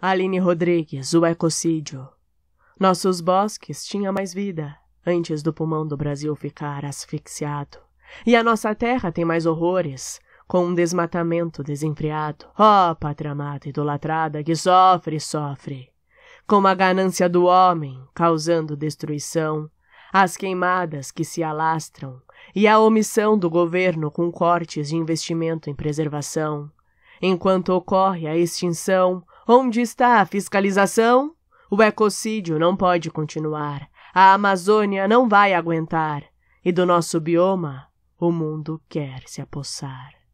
Aline Rodrigues, o ecocídio. Nossos bosques tinham mais vida, antes do pulmão do Brasil ficar asfixiado. E a nossa terra tem mais horrores, com um desmatamento desenfreado. Ó oh, pátria amada idolatrada que sofre, sofre. Com a ganância do homem, causando destruição, as queimadas que se alastram e a omissão do governo com cortes de investimento em preservação. Enquanto ocorre a extinção, Onde está a fiscalização? O ecocídio não pode continuar. A Amazônia não vai aguentar. E do nosso bioma, o mundo quer se apossar.